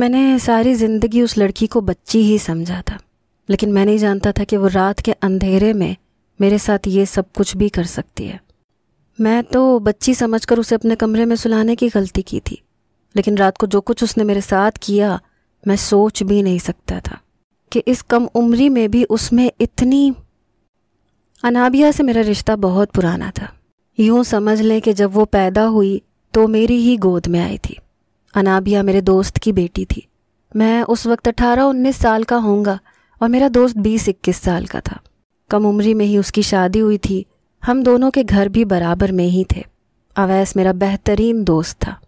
मैंने सारी ज़िंदगी उस लड़की को बच्ची ही समझा था लेकिन मैं नहीं जानता था कि वो रात के अंधेरे में मेरे साथ ये सब कुछ भी कर सकती है मैं तो बच्ची समझकर उसे अपने कमरे में सुलाने की गलती की थी लेकिन रात को जो कुछ उसने मेरे साथ किया मैं सोच भी नहीं सकता था कि इस कम उम्री में भी उसमें इतनी अनाबिया से मेरा रिश्ता बहुत पुराना था यूँ समझ लें कि जब वो पैदा हुई तो मेरी ही गोद में आई थी अनाबिया मेरे दोस्त की बेटी थी मैं उस वक्त अठारह उन्नीस साल का होऊंगा और मेरा दोस्त बीस इक्कीस साल का था कम उम्री में ही उसकी शादी हुई थी हम दोनों के घर भी बराबर में ही थे अवैस मेरा बेहतरीन दोस्त था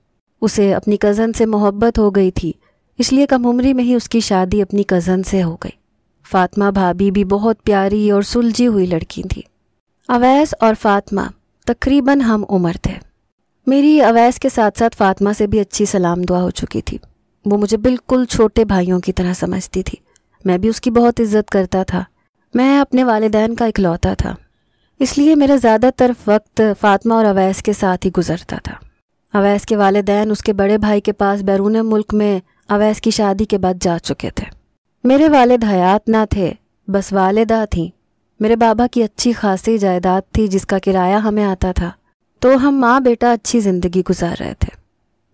उसे अपनी कज़न से मोहब्बत हो गई थी इसलिए कम उम्री में ही उसकी शादी अपनी कज़न से हो गई फातिमा भाभी भी बहुत प्यारी और सुलझी हुई लड़की थी अवैस और फातिमा तकरीबन हम उम्र थे मेरी अवैस के साथ साथ फातिमा से भी अच्छी सलाम दुआ हो चुकी थी वो मुझे बिल्कुल छोटे भाइयों की तरह समझती थी मैं भी उसकी बहुत इज्जत करता था मैं अपने वालदान का इकलौता था इसलिए मेरा ज़्यादातर वक्त फातिमा और अवैस के साथ ही गुजरता था अवैस के वालदान उसके बड़े भाई के पास बैरून मुल्क में अवैस की शादी के बाद जा चुके थे मेरे वालद हयात ना थे बस वालदा थी मेरे बाबा की अच्छी खासी जायदाद थी जिसका किराया हमें आता था तो हम माँ बेटा अच्छी ज़िंदगी गुजार रहे थे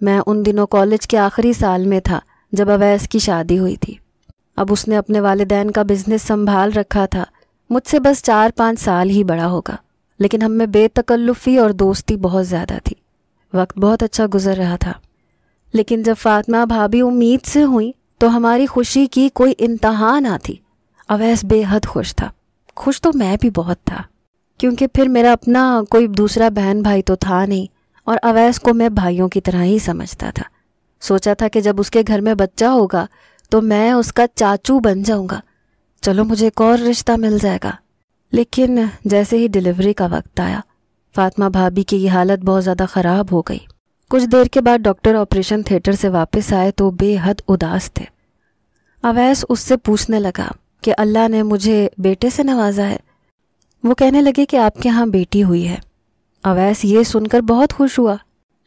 मैं उन दिनों कॉलेज के आखिरी साल में था जब अवैस की शादी हुई थी अब उसने अपने वालदेन का बिजनेस संभाल रखा था मुझसे बस चार पाँच साल ही बड़ा होगा लेकिन हम में बेतकल्लुफ़ी और दोस्ती बहुत ज़्यादा थी वक्त बहुत अच्छा गुजर रहा था लेकिन जब फातिमा भाभी उम्मीद से हुई तो हमारी खुशी की कोई इंतहा ना थी अवैस बेहद खुश था खुश तो मैं भी बहुत था क्योंकि फिर मेरा अपना कोई दूसरा बहन भाई तो था नहीं और अवैस को मैं भाइयों की तरह ही समझता था सोचा था कि जब उसके घर में बच्चा होगा तो मैं उसका चाचू बन जाऊंगा चलो मुझे एक और रिश्ता मिल जाएगा लेकिन जैसे ही डिलीवरी का वक्त आया फातिमा भाभी की यह हालत बहुत ज़्यादा ख़राब हो गई कुछ देर के बाद डॉक्टर ऑपरेशन थिएटर से वापस आए तो बेहद उदास थे अवैस उससे पूछने लगा कि अल्लाह ने मुझे बेटे से नवाजा है वो कहने लगे कि आपके यहाँ बेटी हुई है अवैस ये सुनकर बहुत खुश हुआ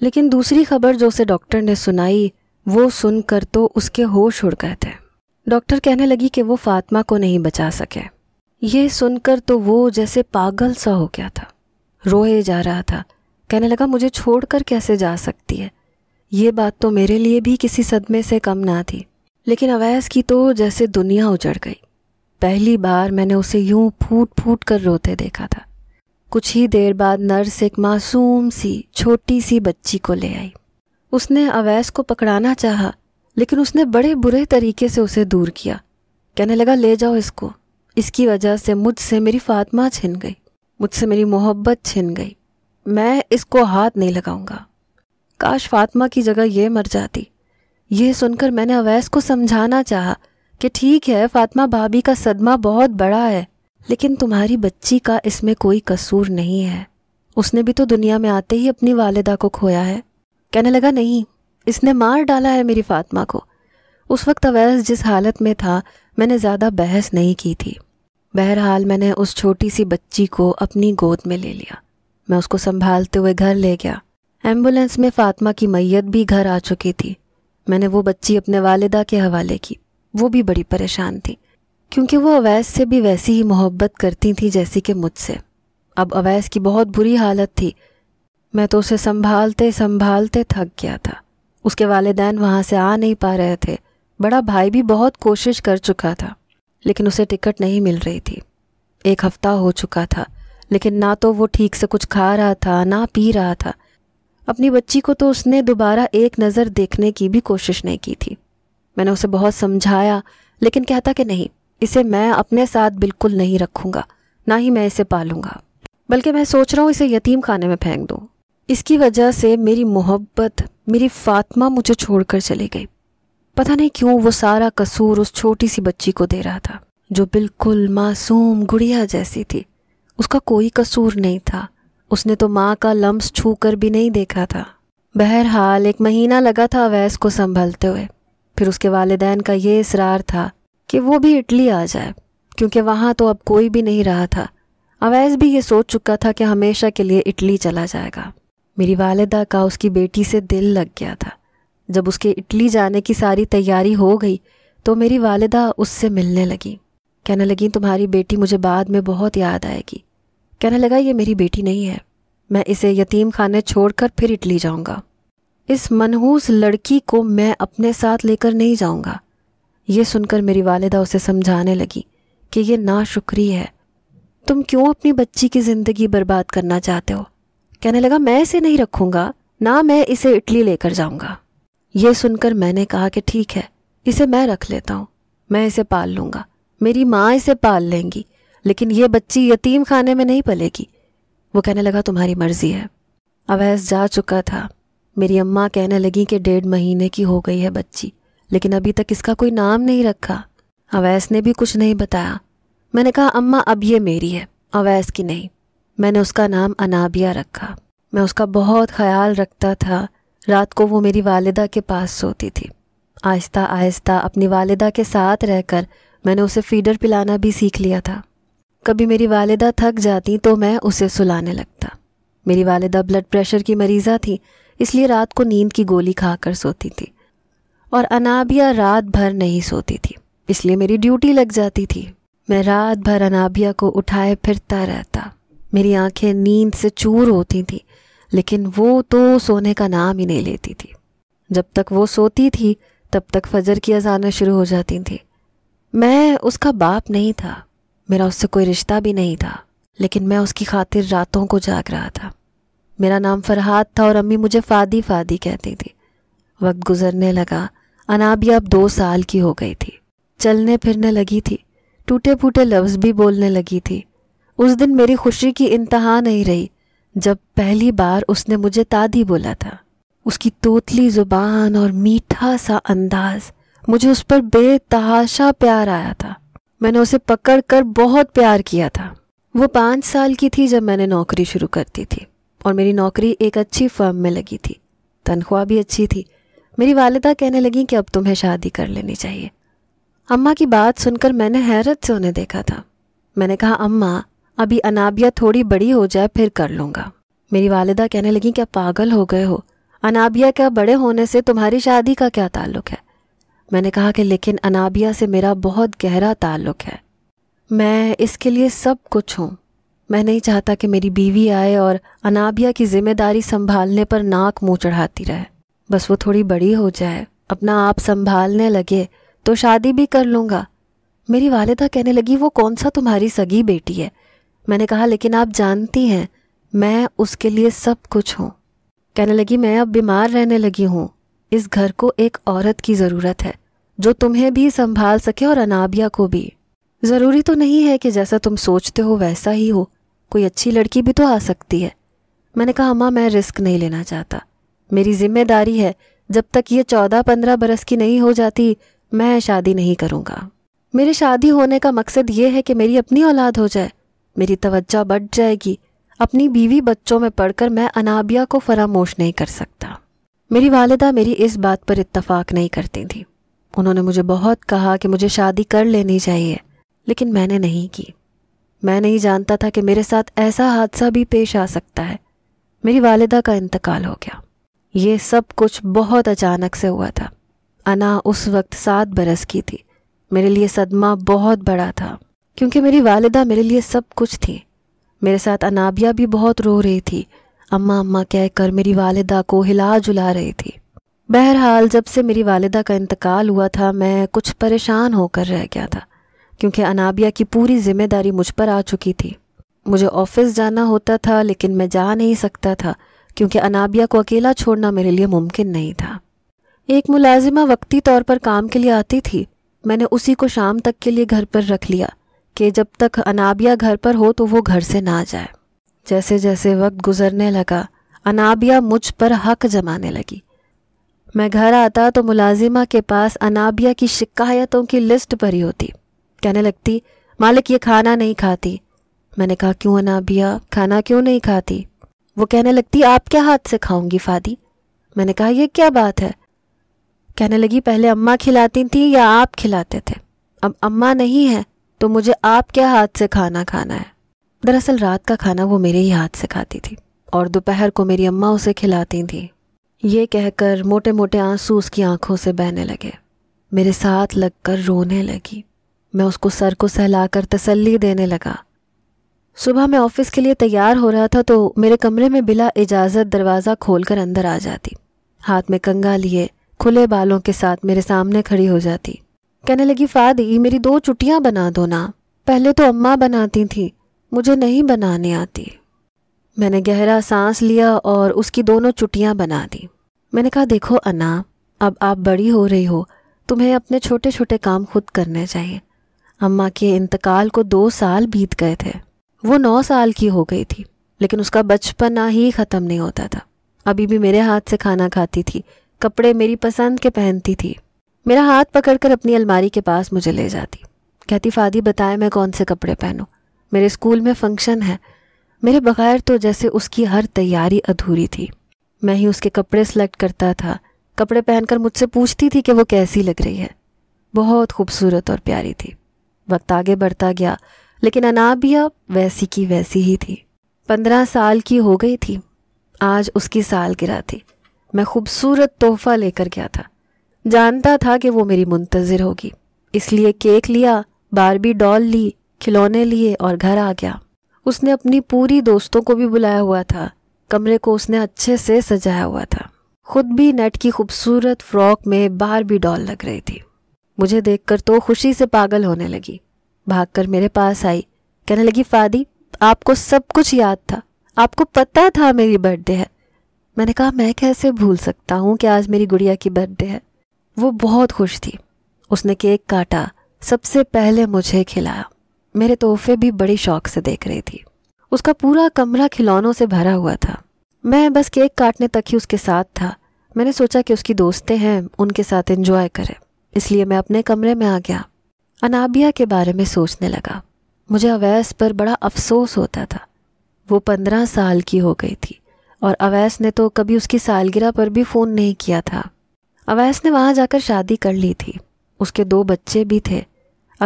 लेकिन दूसरी खबर जो उसे डॉक्टर ने सुनाई वो सुनकर तो उसके होश उड़ गए थे डॉक्टर कहने लगी कि वो फातिमा को नहीं बचा सके ये सुनकर तो वो जैसे पागल सा हो गया था रोए जा रहा था कहने लगा मुझे छोड़कर कैसे जा सकती है ये बात तो मेरे लिए भी किसी सदमे से कम ना थी लेकिन अवैस की तो जैसे दुनिया उजड़ गई पहली बार मैंने उसे यूं फूट फूट कर रोते देखा था कुछ ही देर बाद नर्स एक मासूम सी छोटी सी बच्ची को ले आई उसने अवैस को पकड़ाना चाहा लेकिन उसने बड़े बुरे तरीके से उसे दूर किया कहने लगा ले जाओ इसको इसकी वजह से मुझसे मेरी फातिमा छिन गई मुझसे मेरी मोहब्बत छिन गई मैं इसको हाथ नहीं लगाऊंगा काश फातिमा की जगह ये मर जाती ये सुनकर मैंने अवैस को समझाना चाहा कि ठीक है फातिमा भाभी का सदमा बहुत बड़ा है लेकिन तुम्हारी बच्ची का इसमें कोई कसूर नहीं है उसने भी तो दुनिया में आते ही अपनी वालदा को खोया है कहने लगा नहीं इसने मार डाला है मेरी फातिमा को उस वक्त अवैस जिस हालत में था मैंने ज़्यादा बहस नहीं की थी बहरहाल मैंने उस छोटी सी बच्ची को अपनी गोद में ले लिया मैं उसको संभालते हुए घर ले गया एम्बुलेंस में फातिमा की मैयत भी घर आ चुकी थी मैंने वो बच्ची अपने वालिदा के हवाले की वो भी बड़ी परेशान थी क्योंकि वो अवैस से भी वैसी ही मोहब्बत करती थी जैसी कि मुझसे अब अवैस की बहुत बुरी हालत थी मैं तो उसे संभालते संभालते थक गया था उसके वालदान वहाँ से आ नहीं पा रहे थे बड़ा भाई भी बहुत कोशिश कर चुका था लेकिन उसे टिकट नहीं मिल रही थी एक हफ्ता हो चुका था लेकिन ना तो वो ठीक से कुछ खा रहा था ना पी रहा था अपनी बच्ची को तो उसने दोबारा एक नज़र देखने की भी कोशिश नहीं की थी मैंने उसे बहुत समझाया लेकिन कहता कि नहीं इसे मैं अपने साथ बिल्कुल नहीं रखूंगा ना ही मैं इसे पालूंगा बल्कि मैं सोच रहा हूँ इसे यतीम खाने में फेंक दूँ इसकी वजह से मेरी मोहब्बत मेरी फातमा मुझे छोड़कर चली गई पता नहीं क्यों वो सारा कसूर उस छोटी सी बच्ची को दे रहा था जो बिल्कुल मासूम गुड़िया जैसी थी उसका कोई कसूर नहीं था उसने तो माँ का लम्स छू कर भी नहीं देखा था बहरहाल एक महीना लगा था अवैस को संभलते हुए फिर उसके वालदेन का ये इसरार था कि वो भी इटली आ जाए क्योंकि वहाँ तो अब कोई भी नहीं रहा था अवैस भी ये सोच चुका था कि हमेशा के लिए इटली चला जाएगा मेरी वालदा का उसकी बेटी से दिल लग गया था जब उसके इटली जाने की सारी तैयारी हो गई तो मेरी वालदा उससे मिलने लगी कहने लगी तुम्हारी बेटी मुझे बाद में बहुत याद आएगी कहने लगा ये मेरी बेटी नहीं है मैं इसे यतीम खाने छोड़कर फिर इटली जाऊँगा इस मनहूस लड़की को मैं अपने साथ लेकर नहीं जाऊंगा ये सुनकर मेरी वालिदा उसे समझाने लगी कि ये नाशुक्री है तुम क्यों अपनी बच्ची की ज़िंदगी बर्बाद करना चाहते हो कहने लगा मैं इसे नहीं रखूंगा ना मैं इसे इटली लेकर जाऊंगा ये सुनकर मैंने कहा कि ठीक है इसे मैं रख लेता हूँ मैं इसे पाल लूँगा मेरी माँ इसे पाल लेंगी लेकिन ये बच्ची यतीम खाने में नहीं पलेगी वो कहने लगा तुम्हारी मर्जी है अवैस जा चुका था मेरी अम्मा कहने लगी कि डेढ़ महीने की हो गई है बच्ची लेकिन अभी तक इसका कोई नाम नहीं रखा अवैस ने भी कुछ नहीं बताया मैंने कहा अम्मा अब ये मेरी है अवैस की नहीं मैंने उसका नाम अनाबिया रखा मैं उसका बहुत ख्याल रखता था रात को वो मेरी वालिदा के पास सोती थी आहिस्ता आहिस्ता अपनी वालिदा के साथ रहकर मैंने उसे फीडर पिलाना भी सीख लिया था कभी मेरी वालिदा थक जाती तो मैं उसे सुलाने लगता मेरी वालिदा ब्लड प्रेशर की मरीज़ा थी इसलिए रात को नींद की गोली खाकर सोती थी और अनाबिया रात भर नहीं सोती थी इसलिए मेरी ड्यूटी लग जाती थी मैं रात भर अनाबिया को उठाए फिरता रहता मेरी आंखें नींद से चूर होती थी लेकिन वो तो सोने का नाम ही नहीं लेती थी जब तक वो सोती थी तब तक फजर की अजाना शुरू हो जाती थी मैं उसका बाप नहीं था मेरा उससे कोई रिश्ता भी नहीं था लेकिन मैं उसकी खातिर रातों को जाग रहा था मेरा नाम फरहाद था और अम्मी मुझे फ़ादी फ़ादी कहती थी वक्त गुजरने लगा अनाबिया अब दो साल की हो गई थी चलने फिरने लगी थी टूटे फूटे लफ्ज़ भी बोलने लगी थी उस दिन मेरी खुशी की इंतहा नहीं रही जब पहली बार उसने मुझे तादी बोला था उसकी तोतली ज़ुबान और मीठा सा अंदाज़ मुझे उस पर बेतहाशा प्यार आया था मैंने उसे पकड़ कर बहुत प्यार किया था वो पाँच साल की थी जब मैंने नौकरी शुरू करती थी और मेरी नौकरी एक अच्छी फर्म में लगी थी तनख्वाह भी अच्छी थी मेरी वालदा कहने लगी कि अब तुम्हें शादी कर लेनी चाहिए अम्मा की बात सुनकर मैंने हैरत से उन्हें देखा था मैंने कहा अम्मा अभी अनाबिया थोड़ी बड़ी हो जाए फिर कर लूँगा मेरी वालदा कहने लगी क्या पागल हो गए हो अनाबिया क्या बड़े होने से तुम्हारी शादी का क्या ताल्लुक है मैंने कहा कि लेकिन अनाबिया से मेरा बहुत गहरा ताल्लुक है मैं इसके लिए सब कुछ हूँ मैं नहीं चाहता कि मेरी बीवी आए और अनाबिया की जिम्मेदारी संभालने पर नाक मुंह चढ़ाती रहे बस वो थोड़ी बड़ी हो जाए अपना आप संभालने लगे तो शादी भी कर लूँगा मेरी वालदा कहने लगी वो कौन सा तुम्हारी सगी बेटी है मैंने कहा लेकिन आप जानती हैं मैं उसके लिए सब कुछ हूँ कहने लगी मैं अब बीमार रहने लगी हूँ इस घर को एक औरत की ज़रूरत है जो तुम्हें भी संभाल सके और अनाबिया को भी ज़रूरी तो नहीं है कि जैसा तुम सोचते हो वैसा ही हो कोई अच्छी लड़की भी तो आ सकती है मैंने कहा अम्मा मैं रिस्क नहीं लेना चाहता मेरी जिम्मेदारी है जब तक ये चौदह पंद्रह बरस की नहीं हो जाती मैं शादी नहीं करूँगा मेरे शादी होने का मकसद ये है कि मेरी अपनी औलाद हो जाए मेरी तवज्जा बढ़ जाएगी अपनी बीवी बच्चों में पढ़कर मैं अनाबिया को फरामोश नहीं कर सकता मेरी वालदा मेरी इस बात पर इत्तफाक नहीं करती थी उन्होंने मुझे बहुत कहा कि मुझे शादी कर लेनी चाहिए लेकिन मैंने नहीं की मैं नहीं जानता था कि मेरे साथ ऐसा हादसा भी पेश आ सकता है मेरी वालिदा का इंतकाल हो गया ये सब कुछ बहुत अचानक से हुआ था अना उस वक्त सात बरस की थी मेरे लिए सदमा बहुत बड़ा था क्योंकि मेरी वालिदा मेरे लिए सब कुछ थी मेरे साथ अनाबिया भी बहुत रो रही थी अम्मा अम्मा कहकर मेरी वालिदा को हिला जुला रही थी बहरहाल जब से मेरी वालिदा का इंतकाल हुआ था मैं कुछ परेशान होकर रह गया था क्योंकि अनाबिया की पूरी जिम्मेदारी मुझ पर आ चुकी थी मुझे ऑफिस जाना होता था लेकिन मैं जा नहीं सकता था क्योंकि अनाबिया को अकेला छोड़ना मेरे लिए मुमकिन नहीं था एक मुलाजिमा वक्ती तौर पर काम के लिए आती थी मैंने उसी को शाम तक के लिए घर पर रख लिया कि जब तक अनाबिया घर पर हो तो वो घर से ना जाए जैसे जैसे वक्त गुजरने लगा अनाबिया मुझ पर हक जमाने लगी मैं घर आता तो मुलाजिमा के पास अनाबिया की शिकायतों की लिस्ट भरी होती कहने लगती मालिक ये खाना नहीं खाती मैंने कहा क्यों अना भैया खाना क्यों नहीं खाती वो कहने लगती आप क्या हाथ से खाऊंगी फादी मैंने कहा ये क्या बात है कहने लगी पहले अम्मा खिलाती थी या आप खिलाते थे अब अम्मा नहीं है तो मुझे आप क्या हाथ से खाना खाना है दरअसल रात का खाना वो मेरे ही हाथ से खाती थी और दोपहर को मेरी अम्मा उसे खिलाती थी ये कहकर मोटे मोटे आंसू उसकी आंखों से बहने लगे मेरे साथ लगकर रोने लगी मैं उसको सर को सहलाकर तसल्ली देने लगा सुबह मैं ऑफिस के लिए तैयार हो रहा था तो मेरे कमरे में बिला इजाज़त दरवाज़ा खोलकर अंदर आ जाती हाथ में कंगा लिए खुले बालों के साथ मेरे सामने खड़ी हो जाती कहने लगी फादी मेरी दो चुटियाँ बना दो ना पहले तो अम्मा बनाती थी मुझे नहीं बनाने आती मैंने गहरा सांस लिया और उसकी दोनों चुटियाँ बना दी मैंने कहा देखो अना अब आप बड़ी हो रही हो तुम्हें अपने छोटे छोटे काम खुद करने चाहिए अम्मा के इंतकाल को दो साल बीत गए थे वो नौ साल की हो गई थी लेकिन उसका बचपना ही ख़त्म नहीं होता था अभी भी मेरे हाथ से खाना खाती थी कपड़े मेरी पसंद के पहनती थी मेरा हाथ पकड़कर अपनी अलमारी के पास मुझे ले जाती कहती फादी बताए मैं कौन से कपड़े पहनूँ मेरे स्कूल में फंक्शन है मेरे बगैर तो जैसे उसकी हर तैयारी अधूरी थी मैं ही उसके कपड़े सेलेक्ट करता था कपड़े पहनकर मुझसे पूछती थी कि वो कैसी लग रही है बहुत खूबसूरत और प्यारी थी वक्त आगे बढ़ता गया लेकिन अनाबिया वैसी की वैसी ही थी पंद्रह साल की हो गई थी आज उसकी साल गिरा थी मैं खूबसूरत तोहफा लेकर गया था जानता था कि वो मेरी मुंतज़र होगी इसलिए केक लिया बारबी डॉल ली खिलौने लिए और घर आ गया उसने अपनी पूरी दोस्तों को भी बुलाया हुआ था कमरे को उसने अच्छे से सजाया हुआ था खुद भी नेट की खूबसूरत फ्रॉक में बारबी डॉल लग रही थी मुझे देखकर तो खुशी से पागल होने लगी भागकर मेरे पास आई कहने लगी फादी आपको सब कुछ याद था आपको पता था मेरी बर्थडे है मैंने कहा मैं कैसे भूल सकता हूँ कि आज मेरी गुड़िया की बर्थडे है वो बहुत खुश थी उसने केक काटा सबसे पहले मुझे खिलाया मेरे तोहफे भी बड़ी शौक से देख रही थी उसका पूरा कमरा खिलौनों से भरा हुआ था मैं बस केक काटने तक ही उसके साथ था मैंने सोचा कि उसकी दोस्तें हैं उनके साथ एंजॉय करें इसलिए मैं अपने कमरे में आ गया अनाबिया के बारे में सोचने लगा मुझे अवैस पर बड़ा अफसोस होता था वो पंद्रह साल की हो गई थी और अवैस ने तो कभी उसकी सालगिरह पर भी फ़ोन नहीं किया था अवैस ने वहाँ जाकर शादी कर ली थी उसके दो बच्चे भी थे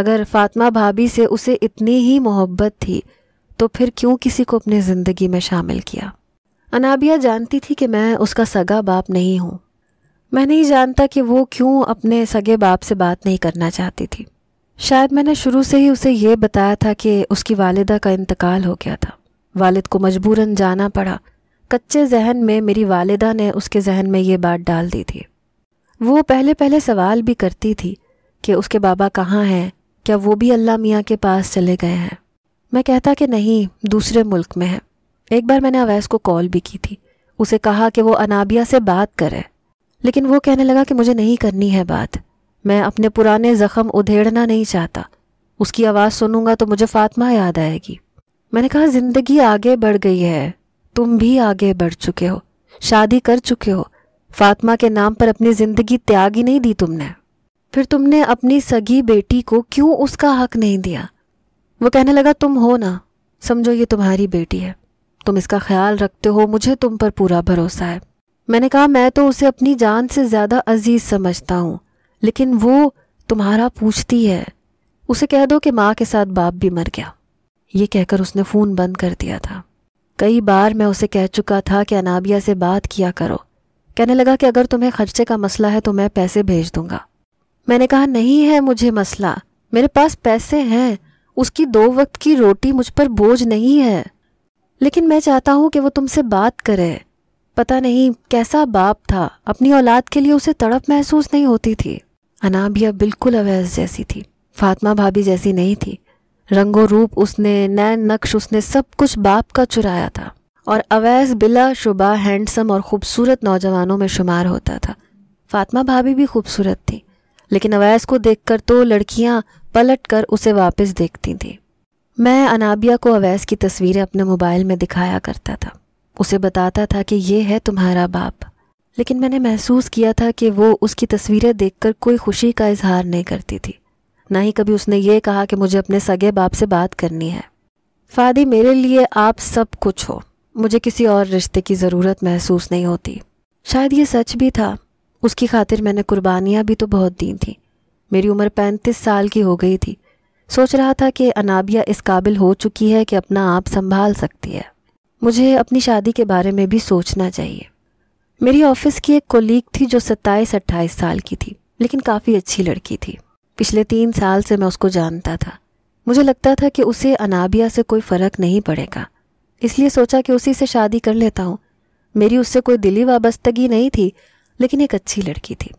अगर फातिमा भाभी से उसे इतनी ही मोहब्बत थी तो फिर क्यों किसी को अपनी ज़िंदगी में शामिल किया अनाबिया जानती थी कि मैं उसका सगा बाप नहीं हूँ मैं नहीं जानता कि वो क्यों अपने सगे बाप से बात नहीं करना चाहती थी शायद मैंने शुरू से ही उसे ये बताया था कि उसकी वालिदा का इंतकाल हो गया था वालिद को मजबूरन जाना पड़ा कच्चे जहन में मेरी वालिदा ने उसके जहन में ये बात डाल दी थी वो पहले पहले सवाल भी करती थी कि उसके बाबा कहाँ हैं क्या वो भी अल्लाह मियाँ के पास चले गए हैं मैं कहता कि नहीं दूसरे मुल्क में है एक बार मैंने अवैस को कॉल भी की थी उसे कहा कि वो अनाबिया से बात करे लेकिन वो कहने लगा कि मुझे नहीं करनी है बात मैं अपने पुराने जख्म उधेड़ना नहीं चाहता उसकी आवाज़ सुनूंगा तो मुझे फ़ातिमा याद आएगी मैंने कहा ज़िंदगी आगे बढ़ गई है तुम भी आगे बढ़ चुके हो शादी कर चुके हो फातिमा के नाम पर अपनी ज़िंदगी त्यागी नहीं दी तुमने फिर तुमने अपनी सगी बेटी को क्यों उसका हक नहीं दिया वो कहने लगा तुम हो ना समझो ये तुम्हारी बेटी है तुम इसका ख्याल रखते हो मुझे तुम पर पूरा भरोसा है मैंने कहा मैं तो उसे अपनी जान से ज़्यादा अजीज समझता हूँ लेकिन वो तुम्हारा पूछती है उसे कह दो कि माँ के साथ बाप भी मर गया ये कहकर उसने फ़ोन बंद कर दिया था कई बार मैं उसे कह चुका था कि अनाबिया से बात किया करो कहने लगा कि अगर तुम्हें खर्चे का मसला है तो मैं पैसे भेज दूंगा मैंने कहा नहीं है मुझे मसला मेरे पास पैसे हैं उसकी दो वक्त की रोटी मुझ पर बोझ नहीं है लेकिन मैं चाहता हूं कि वो तुमसे बात करे पता नहीं कैसा बाप था अपनी औलाद के लिए उसे तड़प महसूस नहीं होती थी अनाबिया बिल्कुल अवैस जैसी थी फातिमा भाभी जैसी नहीं थी रंगो रूप उसने नैन नक्श उसने सब कुछ बाप का चुराया था और अवैस बिला शुबा हैंडसम और ख़ूबसूरत नौजवानों में शुमार होता था फातिमा भाभी भी खूबसूरत थी लेकिन अवैस को देखकर तो लड़कियां पलट कर उसे वापस देखती थी मैं अनाबिया को अवैस की तस्वीरें अपने मोबाइल में दिखाया करता था उसे बताता था कि ये है तुम्हारा बाप लेकिन मैंने महसूस किया था कि वो उसकी तस्वीरें देखकर कोई खुशी का इजहार नहीं करती थी ना ही कभी उसने ये कहा कि मुझे अपने सगे बाप से बात करनी है फादी मेरे लिए आप सब कुछ हो मुझे किसी और रिश्ते की ज़रूरत महसूस नहीं होती शायद ये सच भी था उसकी खातिर मैंने कुर्बानियाँ भी तो बहुत दी थी मेरी उम्र पैंतीस साल की हो गई थी सोच रहा था कि अनाबिया इस काबिल हो चुकी है कि अपना आप संभाल सकती है मुझे अपनी शादी के बारे में भी सोचना चाहिए मेरी ऑफिस की एक कोलीग थी जो सत्ताईस अट्ठाईस साल की थी लेकिन काफ़ी अच्छी लड़की थी पिछले तीन साल से मैं उसको जानता था मुझे लगता था कि उसे अनाबिया से कोई फ़र्क नहीं पड़ेगा इसलिए सोचा कि उसी से शादी कर लेता हूँ मेरी उससे कोई दिली वाबस्तगी नहीं थी लेकिन एक अच्छी लड़की थी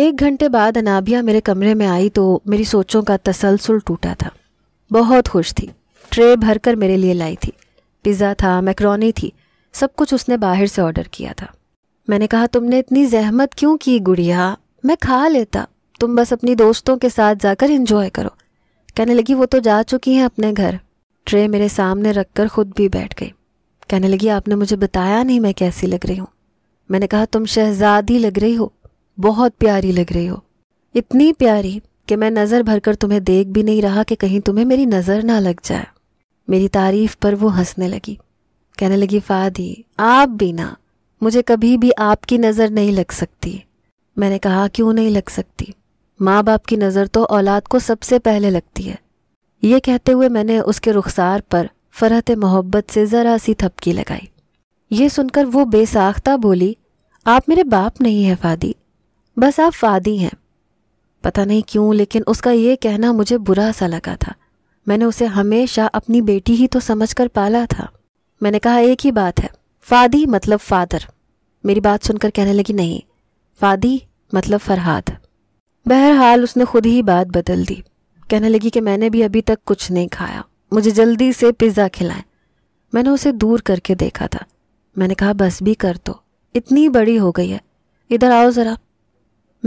एक घंटे बाद अनाबिया मेरे कमरे में आई तो मेरी सोचों का तसलसुल टूटा था बहुत खुश थी ट्रे भरकर मेरे लिए लाई थी पिज़्ज़ा था मैक्रोनी थी सब कुछ उसने बाहर से ऑर्डर किया था मैंने कहा तुमने इतनी जहमत क्यों की गुड़िया मैं खा लेता तुम बस अपनी दोस्तों के साथ जाकर इंजॉय करो कहने लगी वो तो जा चुकी हैं अपने घर ट्रे मेरे सामने रख कर खुद भी बैठ गई कहने लगी आपने मुझे बताया नहीं मैं कैसी लग रही हूँ मैंने कहा तुम शहजादी लग रही हो बहुत प्यारी लग रही हो इतनी प्यारी कि मैं नज़र भरकर तुम्हें देख भी नहीं रहा कि कहीं तुम्हें मेरी नज़र ना लग जाए मेरी तारीफ पर वो हंसने लगी कहने लगी फादी आप भी ना मुझे कभी भी आपकी नज़र नहीं लग सकती मैंने कहा क्यों नहीं लग सकती माँ बाप की नज़र तो औलाद को सबसे पहले लगती है ये कहते हुए मैंने उसके रुखसार पर फरहत मोहब्बत से ज़रा सी थपकी लगाई ये सुनकर वो बेसाख्ता बोली आप मेरे बाप नहीं हैं फादी बस आप फादी हैं पता नहीं क्यों लेकिन उसका ये कहना मुझे बुरा सा लगा था मैंने उसे हमेशा अपनी बेटी ही तो समझकर पाला था मैंने कहा एक ही बात है फादी मतलब फादर मेरी बात सुनकर कहने लगी नहीं फादी मतलब फरहाद बहरहाल उसने खुद ही बात बदल दी कहने लगी कि मैंने भी अभी तक कुछ नहीं खाया मुझे जल्दी से पिज़्ज़ा खिलाएं मैंने उसे दूर करके देखा था मैंने कहा बस भी कर दो इतनी बड़ी हो गई है इधर आओ ज़रा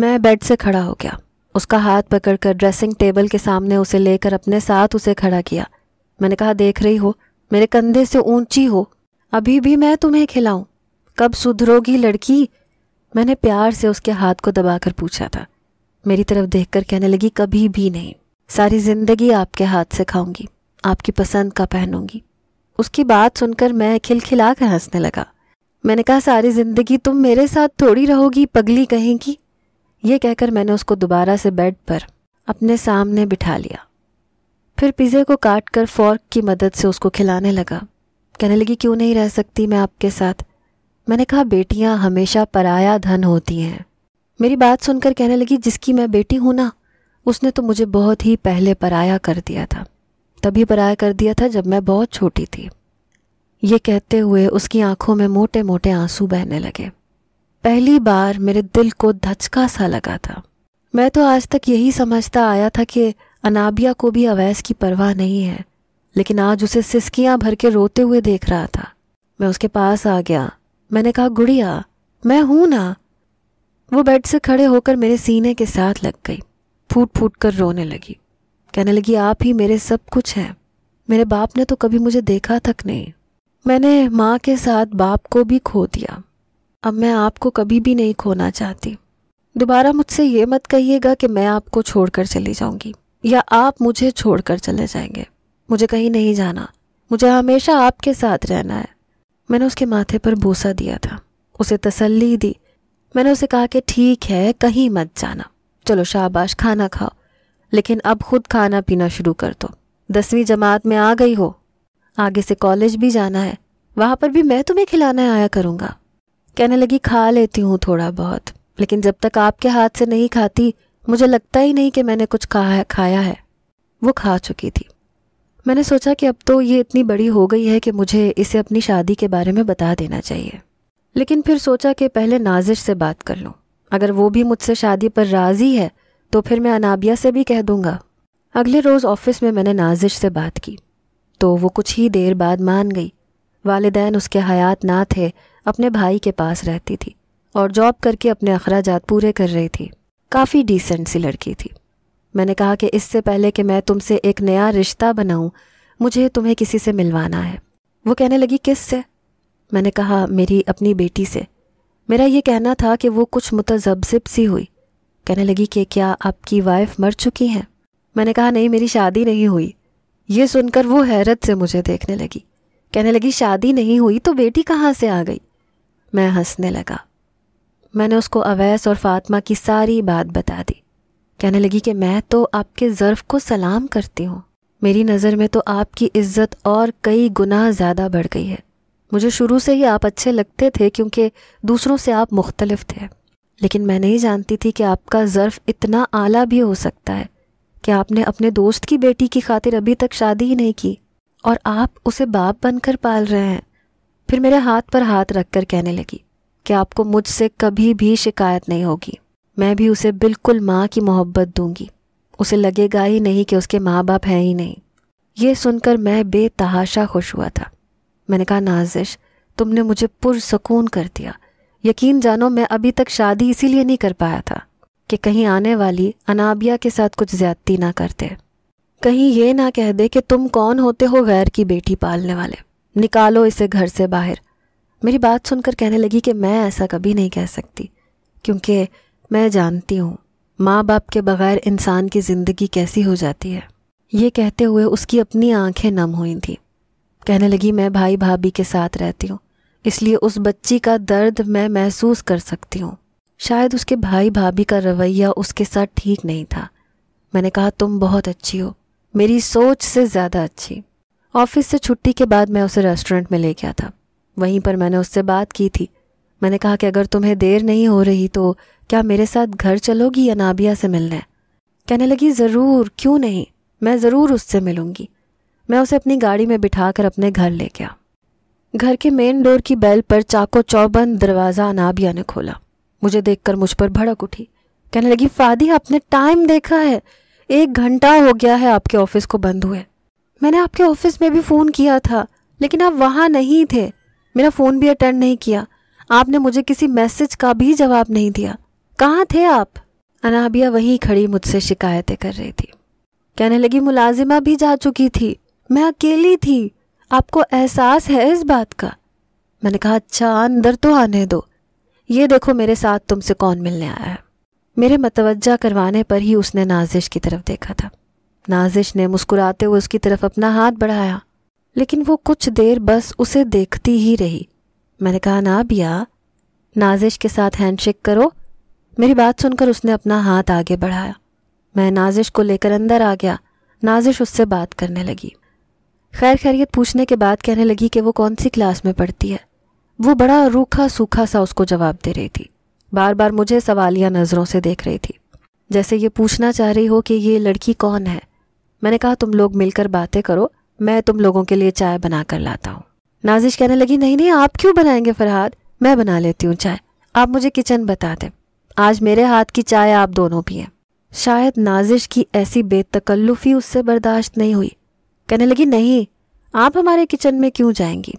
मैं बेड से खड़ा हो गया उसका हाथ पकड़कर ड्रेसिंग टेबल के सामने उसे लेकर अपने साथ उसे खड़ा किया मैंने कहा देख रही हो मेरे कंधे से ऊंची हो अभी भी मैं तुम्हें खिलाऊं कब सुधरोगी लड़की मैंने प्यार से उसके हाथ को दबाकर पूछा था मेरी तरफ देखकर कहने लगी कभी भी नहीं सारी जिंदगी आपके हाथ से खाऊंगी आपकी पसंद का पहनूंगी उसकी बात सुनकर मैं खिलखिला कर हंसने लगा मैंने कहा सारी जिंदगी तुम मेरे साथ थोड़ी रहोगी पगली कहेंगी ये कहकर मैंने उसको दोबारा से बेड पर अपने सामने बिठा लिया फिर पिज़्ज़े को काट कर फॉर्क की मदद से उसको खिलाने लगा कहने लगी क्यों नहीं रह सकती मैं आपके साथ मैंने कहा बेटियां हमेशा पराया धन होती हैं मेरी बात सुनकर कहने लगी जिसकी मैं बेटी हूँ ना उसने तो मुझे बहुत ही पहले पराया कर दिया था तभी पराया कर दिया था जब मैं बहुत छोटी थी ये कहते हुए उसकी आंखों में मोटे मोटे आंसू बहने लगे पहली बार मेरे दिल को धचका सा लगा था मैं तो आज तक यही समझता आया था कि अनाबिया को भी अवैस की परवाह नहीं है लेकिन आज उसे सिसकियां भर के रोते हुए देख रहा था मैं उसके पास आ गया मैंने कहा गुड़िया मैं हूं ना वो बेड से खड़े होकर मेरे सीने के साथ लग गई फूट फूट कर रोने लगी कहने लगी आप ही मेरे सब कुछ हैं मेरे बाप ने तो कभी मुझे देखा तक नहीं मैंने माँ के साथ बाप को भी खो दिया अब मैं आपको कभी भी नहीं खोना चाहती दोबारा मुझसे ये मत कहिएगा कि मैं आपको छोड़कर चली जाऊंगी या आप मुझे छोड़कर चले जाएंगे मुझे कहीं नहीं जाना मुझे हमेशा आपके साथ रहना है मैंने उसके माथे पर बोसा दिया था उसे तसल्ली दी मैंने उसे कहा कि ठीक है कहीं मत जाना चलो शाबाश खाना खाओ लेकिन अब खुद खाना पीना शुरू कर दो दसवीं जमात में आ गई हो आगे से कॉलेज भी जाना है वहां पर भी मैं तुम्हें खिलाने आया करूँगा कहने लगी खा लेती हूँ थोड़ा बहुत लेकिन जब तक आपके हाथ से नहीं खाती मुझे लगता ही नहीं कि मैंने कुछ खा है, खाया है वो खा चुकी थी मैंने सोचा कि अब तो ये इतनी बड़ी हो गई है कि मुझे इसे अपनी शादी के बारे में बता देना चाहिए लेकिन फिर सोचा कि पहले नाजिश से बात कर लूँ अगर वो भी मुझसे शादी पर राज़ी है तो फिर मैं अनाबिया से भी कह दूंगा अगले रोज़ ऑफिस में मैंने नाजिश से बात की तो वो कुछ ही देर बाद मान गई वालदेन उसके हयात ना थे अपने भाई के पास रहती थी और जॉब करके अपने अखराज पूरे कर रही थी काफ़ी डिसेंट सी लड़की थी मैंने कहा कि इससे पहले कि मैं तुमसे एक नया रिश्ता बनाऊं मुझे तुम्हें किसी से मिलवाना है वो कहने लगी किस से मैंने कहा मेरी अपनी बेटी से मेरा ये कहना था कि वो कुछ मुतजबसिब सी हुई कहने लगी कि क्या आपकी वाइफ मर चुकी हैं मैंने कहा नहीं मेरी शादी नहीं हुई ये सुनकर वो हैरत से मुझे देखने लगी कहने लगी शादी नहीं हुई तो बेटी कहाँ से आ गई मैं हंसने लगा मैंने उसको अवैस और फातिमा की सारी बात बता दी कहने लगी कि मैं तो आपके ज़र्फ़ को सलाम करती हूँ मेरी नज़र में तो आपकी इज्जत और कई गुना ज़्यादा बढ़ गई है मुझे शुरू से ही आप अच्छे लगते थे क्योंकि दूसरों से आप मुख्तलफ थे लेकिन मैं नहीं जानती थी कि आपका ज़र्फ़ इतना आला भी हो सकता है कि आपने अपने दोस्त की बेटी की खातिर अभी तक शादी ही नहीं की और आप उसे बाप बनकर पाल रहे हैं फिर मेरे हाथ पर हाथ रखकर कहने लगी कि आपको मुझसे कभी भी शिकायत नहीं होगी मैं भी उसे बिल्कुल माँ की मोहब्बत दूंगी उसे लगेगा ही नहीं कि उसके माँ बाप हैं ही नहीं ये सुनकर मैं बेतहाशा खुश हुआ था मैंने कहा नाजिश तुमने मुझे पुरसकून कर दिया यकीन जानो मैं अभी तक शादी इसीलिए नहीं कर पाया था कि कहीं आने वाली अनाबिया के साथ कुछ ज्यादती ना करते कहीं ये ना कह दे कि तुम कौन होते हो गैर की बेटी पालने वाले निकालो इसे घर से बाहर मेरी बात सुनकर कहने लगी कि मैं ऐसा कभी नहीं कह सकती क्योंकि मैं जानती हूँ माँ बाप के बगैर इंसान की ज़िंदगी कैसी हो जाती है ये कहते हुए उसकी अपनी आंखें नम हुई थी कहने लगी मैं भाई भाभी के साथ रहती हूँ इसलिए उस बच्ची का दर्द मैं महसूस कर सकती हूँ शायद उसके भाई भाभी का रवैया उसके साथ ठीक नहीं था मैंने कहा तुम बहुत अच्छी हो मेरी सोच से ज़्यादा अच्छी ऑफिस से छुट्टी के बाद मैं उसे रेस्टोरेंट में ले गया था वहीं पर मैंने उससे बात की थी मैंने कहा कि अगर तुम्हें देर नहीं हो रही तो क्या मेरे साथ घर चलोगी या नाबिया से मिलने कहने लगी ज़रूर क्यों नहीं मैं ज़रूर उससे मिलूंगी मैं उसे अपनी गाड़ी में बिठा कर अपने घर ले गया घर के मेन डोर की बेल पर चाको चौबंद दरवाज़ा अनाबिया ने खोला मुझे देखकर मुझ पर भड़क उठी कहने लगी फादी आपने टाइम देखा है एक घंटा हो गया है आपके ऑफिस को बंद हुए मैंने आपके ऑफिस में भी फ़ोन किया था लेकिन आप वहाँ नहीं थे मेरा फ़ोन भी अटेंड नहीं किया आपने मुझे किसी मैसेज का भी जवाब नहीं दिया कहाँ थे आप अनाबिया वहीं खड़ी मुझसे शिकायतें कर रही थी कहने लगी मुलाजिमा भी जा चुकी थी मैं अकेली थी आपको एहसास है इस बात का मैंने कहा अच्छा अंदर तो आने दो ये देखो मेरे साथ तुमसे कौन मिलने आया है मेरे मतवजा करवाने पर ही उसने नाजिश की तरफ देखा था नाजिश ने मुस्कुराते हुए उसकी तरफ अपना हाथ बढ़ाया लेकिन वो कुछ देर बस उसे देखती ही रही मैंने कहा ना बिया नाजिश के साथ हैंडशेक करो मेरी बात सुनकर उसने अपना हाथ आगे बढ़ाया मैं नाजिश को लेकर अंदर आ गया नाजिश उससे बात करने लगी खैर खैरियत पूछने के बाद कहने लगी कि वो कौन सी क्लास में पढ़ती है वो बड़ा रूखा सूखा सा उसको जवाब दे रही थी बार बार मुझे सवालिया नज़रों से देख रही थी जैसे ये पूछना चाह रही हो कि ये लड़की कौन है मैंने कहा तुम लोग मिलकर बातें करो मैं तुम लोगों के लिए चाय बना कर लाता हूँ नाजिश कहने लगी नहीं नहीं आप क्यों बनाएंगे फरहाद मैं बना लेती हूँ चाय आप मुझे किचन बता दें आज मेरे हाथ की चाय आप दोनों पिए शायद नाजिश की ऐसी बेतकल्लुफ़ी उससे बर्दाश्त नहीं हुई कहने लगी नहीं आप हमारे किचन में क्यों जाएंगी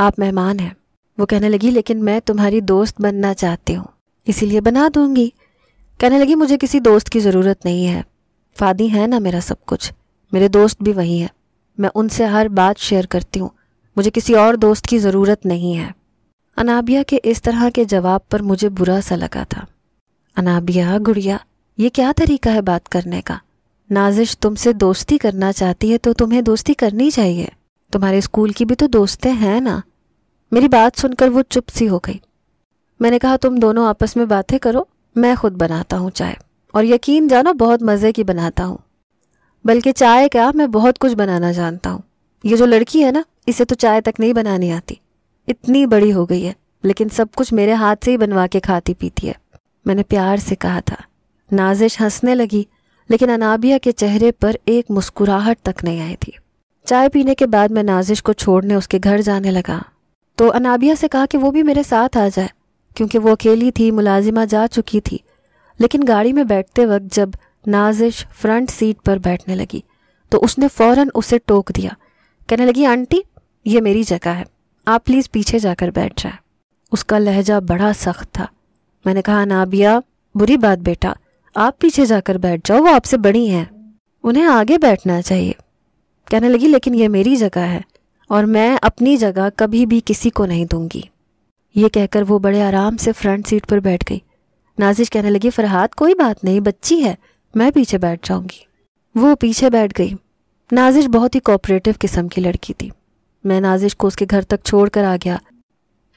आप मेहमान हैं वो कहने लगी लेकिन मैं तुम्हारी दोस्त बनना चाहती हूँ इसीलिए बना दूंगी कहने लगी मुझे किसी दोस्त की ज़रूरत नहीं है फादी है ना मेरा सब कुछ मेरे दोस्त भी वही हैं मैं उनसे हर बात शेयर करती हूँ मुझे किसी और दोस्त की ज़रूरत नहीं है अनाबिया के इस तरह के जवाब पर मुझे बुरा सा लगा था अनाबिया गुड़िया ये क्या तरीका है बात करने का नाजिश तुमसे दोस्ती करना चाहती है तो तुम्हें दोस्ती करनी चाहिए तुम्हारे स्कूल की भी तो दोस्तें हैं ना मेरी बात सुनकर वो चुप सी हो गई मैंने कहा तुम दोनों आपस में बातें करो मैं खुद बनाता हूँ चाय और यकीन जानो बहुत मज़े की बनाता हूँ बल्कि चाय क्या मैं बहुत कुछ बनाना जानता हूँ ये जो लड़की है ना इसे तो चाय तक नहीं बनानी आती इतनी बड़ी हो गई है लेकिन सब कुछ मेरे हाथ से ही बनवा के खाती पीती है मैंने प्यार से कहा था नाजिश हंसने लगी लेकिन अनाबिया के चेहरे पर एक मुस्कुराहट तक नहीं आई थी चाय पीने के बाद मैं नाजिश को छोड़ने उसके घर जाने लगा तो अनाबिया से कहा कि वो भी मेरे साथ आ जाए क्योंकि वो अकेली थी मुलाजिमा जा चुकी थी लेकिन गाड़ी में बैठते वक्त जब नाजिश फ्रंट सीट पर बैठने लगी तो उसने फ़ौरन उसे टोक दिया कहने लगी आंटी ये मेरी जगह है आप प्लीज़ पीछे जाकर बैठ जाए उसका लहजा बड़ा सख्त था मैंने कहा नाबिया बुरी बात बेटा आप पीछे जाकर बैठ जाओ वो आपसे बड़ी हैं उन्हें आगे बैठना चाहिए कहने लगी लेकिन ये मेरी जगह है और मैं अपनी जगह कभी भी किसी को नहीं दूंगी ये कहकर वो बड़े आराम से फ्रंट सीट पर बैठ गई नाजिश कहने लगी फरहाद कोई बात नहीं बच्ची है मैं पीछे बैठ जाऊंगी वो पीछे बैठ गई नाजिश बहुत ही कोऑपरेटिव किस्म की लड़की थी मैं नाजिश को उसके घर तक छोड़कर आ गया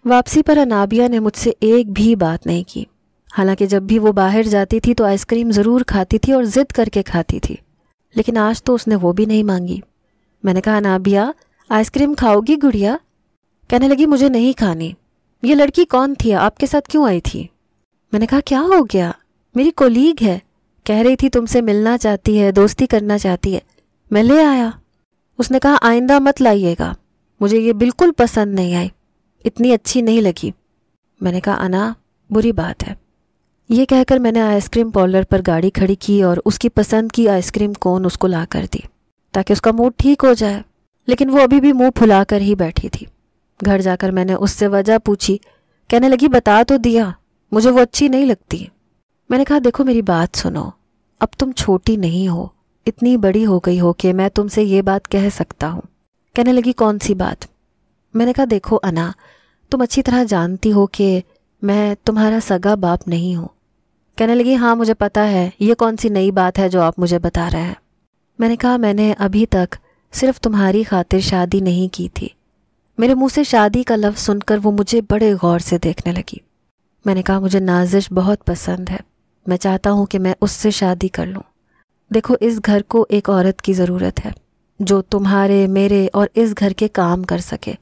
वापसी पर अनाबिया ने मुझसे एक भी बात नहीं की हालांकि जब भी वो बाहर जाती थी तो आइसक्रीम ज़रूर खाती थी और ज़िद करके खाती थी लेकिन आज तो उसने वो भी नहीं मांगी मैंने कहा अनाबिया आइसक्रीम खाओगी गुड़िया कहने लगी मुझे नहीं खानी ये लड़की कौन थी आपके साथ क्यों आई थी मैंने कहा क्या हो गया मेरी कोलीग है कह रही थी तुमसे मिलना चाहती है दोस्ती करना चाहती है मैं ले आया उसने कहा आइंदा मत लाइएगा मुझे ये बिल्कुल पसंद नहीं आई इतनी अच्छी नहीं लगी मैंने कहा अना बुरी बात है ये कहकर मैंने आइसक्रीम पार्लर पर गाड़ी खड़ी की और उसकी पसंद की आइसक्रीम कोन उसको ला कर दी ताकि उसका मूड ठीक हो जाए लेकिन वो अभी भी मुंह कर ही बैठी थी घर जाकर मैंने उससे वजह पूछी कहने लगी बता तो दिया मुझे वो अच्छी नहीं लगती मैंने कहा देखो मेरी बात सुनो अब तुम छोटी नहीं हो इतनी बड़ी हो गई हो कि मैं तुमसे ये बात कह सकता हूँ कहने लगी कौन सी बात मैंने कहा देखो अना तुम अच्छी तरह जानती हो कि मैं तुम्हारा सगा बाप नहीं हूँ कहने लगी हाँ मुझे पता है ये कौन सी नई बात है जो आप मुझे बता रहे हैं मैंने कहा मैंने अभी तक सिर्फ तुम्हारी खातिर शादी नहीं की थी मेरे मुंह से शादी का लफ्ज़ सुनकर वो मुझे बड़े गौर से देखने लगी मैंने कहा मुझे नाजिश बहुत पसंद है मैं चाहता हूँ कि मैं उससे शादी कर लूँ देखो इस घर को एक औरत की ज़रूरत है जो तुम्हारे मेरे और इस घर के काम कर सके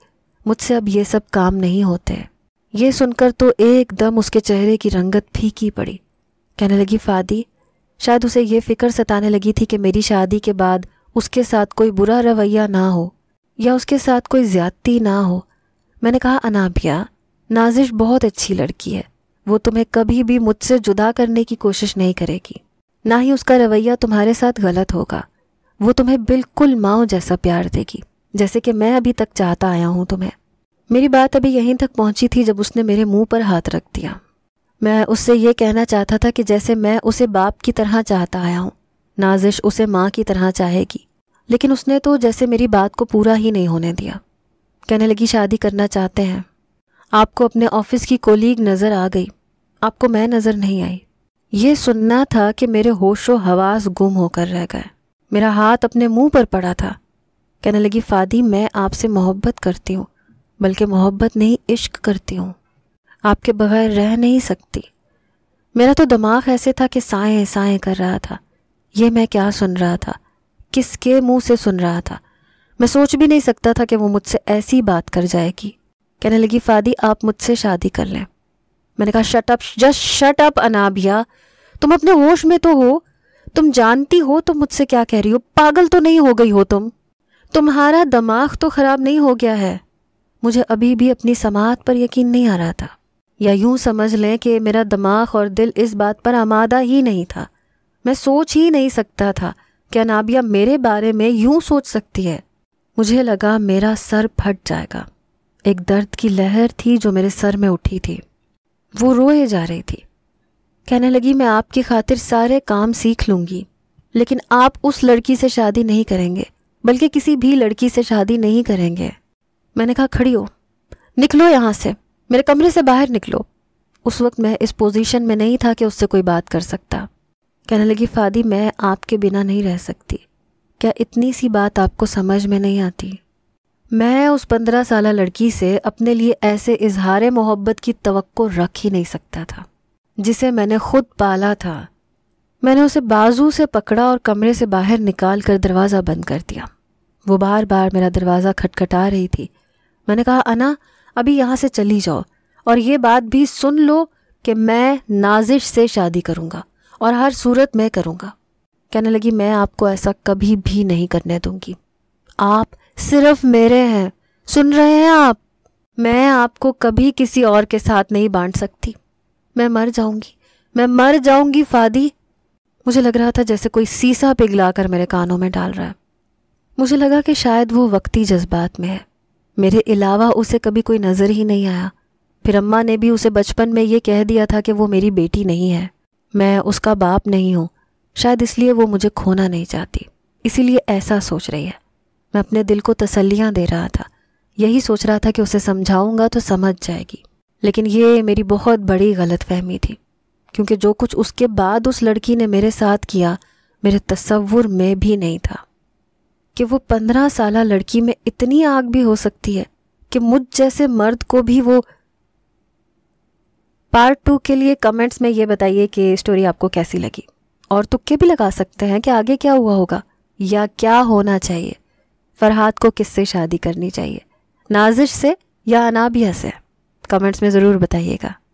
मुझसे अब ये सब काम नहीं होते ये सुनकर तो एकदम उसके चेहरे की रंगत फीकी पड़ी कहने लगी फ़ादी शायद उसे ये फ़िक्र सताने लगी थी कि मेरी शादी के बाद उसके साथ कोई बुरा रवैया ना हो या उसके साथ कोई ज़्यादती ना हो मैंने कहा अनाबिया नाजिश बहुत अच्छी लड़की है वो तुम्हें कभी भी मुझसे जुदा करने की कोशिश नहीं करेगी ना ही उसका रवैया तुम्हारे साथ गलत होगा वो तुम्हें बिल्कुल माओ जैसा प्यार देगी जैसे कि मैं अभी तक चाहता आया हूँ तुम्हें मेरी बात अभी यहीं तक पहुंची थी जब उसने मेरे मुंह पर हाथ रख दिया मैं उससे ये कहना चाहता था कि जैसे मैं उसे बाप की तरह चाहता आया हूँ नाजिश उसे माँ की तरह चाहेगी लेकिन उसने तो जैसे मेरी बात को पूरा ही नहीं होने दिया कहने लगी शादी करना चाहते हैं आपको अपने ऑफिस की कोलीग नज़र आ गई आपको मैं नज़र नहीं आई ये सुनना था कि मेरे होशो हवास गुम होकर रह गए मेरा हाथ अपने मुंह पर पड़ा था कहने लगी फ़ादी मैं आपसे मोहब्बत करती हूँ बल्कि मोहब्बत नहीं इश्क करती हूँ आपके बगैर रह नहीं सकती मेरा तो दिमाग ऐसे था कि साए साए कर रहा था ये मैं क्या सुन रहा था किसके मुंह से सुन रहा था मैं सोच भी नहीं सकता था कि वो मुझसे ऐसी बात कर जाएगी कहने लगी फादी आप मुझसे शादी कर लें मैंने कहा shut up just shut up अनाभिया तुम अपने होश में तो हो तुम जानती हो तुम मुझसे क्या कह रही हो पागल तो नहीं हो गई हो तुम तुम्हारा दिमाग तो ख़राब नहीं हो गया है मुझे अभी भी अपनी समात पर यकीन नहीं आ रहा था या यूं समझ लें कि मेरा दिमाग और दिल इस बात पर आमादा ही नहीं था मैं सोच ही नहीं सकता था क्या नाबिया मेरे बारे में यूं सोच सकती है मुझे लगा मेरा सर फट जाएगा एक दर्द की लहर थी जो मेरे सर में उठी थी वो रोए जा रही थी कहने लगी मैं आपकी खातिर सारे काम सीख लूंगी लेकिन आप उस लड़की से शादी नहीं करेंगे बल्कि किसी भी लड़की से शादी नहीं करेंगे मैंने कहा खड़ी हो निकलो यहाँ से मेरे कमरे से बाहर निकलो उस वक्त मैं इस पोजीशन में नहीं था कि उससे कोई बात कर सकता कहने लगी फ़ादी मैं आपके बिना नहीं रह सकती क्या इतनी सी बात आपको समझ में नहीं आती मैं उस पंद्रह साल लड़की से अपने लिए ऐसे इजहार मोहब्बत की तो रख ही नहीं सकता था जिसे मैंने खुद पाला था मैंने उसे बाजू से पकड़ा और कमरे से बाहर निकाल कर दरवाज़ा बंद कर दिया वो बार बार मेरा दरवाज़ा खटखटा रही थी मैंने कहा अना अभी यहाँ से चली जाओ और ये बात भी सुन लो कि मैं नाजिश से शादी करूँगा और हर सूरत मैं करूँगा कहने लगी मैं आपको ऐसा कभी भी नहीं करने दूंगी आप सिर्फ मेरे हैं सुन रहे हैं आप मैं आपको कभी किसी और के साथ नहीं बांट सकती मैं मर जाऊंगी मैं मर जाऊंगी फादी मुझे लग रहा था जैसे कोई सीसा पिघला कर मेरे कानों में डाल रहा है मुझे लगा कि शायद वो वक्ती जज्बात में है मेरे अलावा उसे कभी कोई नज़र ही नहीं आया फिर अम्मा ने भी उसे बचपन में ये कह दिया था कि वो मेरी बेटी नहीं है मैं उसका बाप नहीं हूँ शायद इसलिए वो मुझे खोना नहीं चाहती इसीलिए ऐसा सोच रही है मैं अपने दिल को तसल्लियाँ दे रहा था यही सोच रहा था कि उसे समझाऊंगा तो समझ जाएगी लेकिन ये मेरी बहुत बड़ी गलतफहमी थी क्योंकि जो कुछ उसके बाद उस लड़की ने मेरे साथ किया मेरे तस्वुर में भी नहीं था कि वो पंद्रह साल लड़की में इतनी आग भी हो सकती है कि मुझ जैसे मर्द को भी वो पार्ट टू के लिए कमेंट्स में ये बताइए कि स्टोरी आपको कैसी लगी और तुक्के भी लगा सकते हैं कि आगे क्या हुआ होगा या क्या होना चाहिए फरहाद को किससे शादी करनी चाहिए नाजिश से या अनाबिया से कमेंट्स में ज़रूर बताइएगा